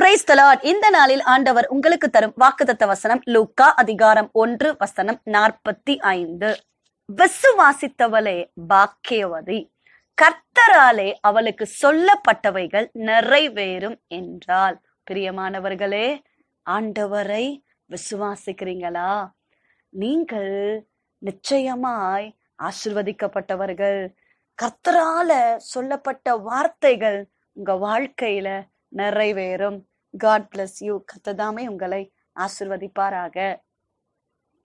price தலாட் இந்த நாளில் ஆண்டவர் உங்களுக்கு தரும் வாக்குதத்த வசனம் லூக்கா அதிகாரம் ஒன்று வசனம் நாற்பத்தி ஐந்து விசுவாசித்தவளே பாக்கியவதி கர்த்தராலே அவளுக்கு சொல்லப்பட்டவைகள் நிறைவேறும் என்றால் பிரியமானவர்களே ஆண்டவரை விசுவாசிக்கிறீங்களா நீங்கள் நிச்சயமாய் ஆசிர்வதிக்கப்பட்டவர்கள் கர்த்தரால சொல்லப்பட்ட வார்த்தைகள் உங்க வாழ்க்கையில நிறைவேறும் காட் பிளஸ் யூ கத்ததாமே உங்களை ஆசிர்வதிப்பாராக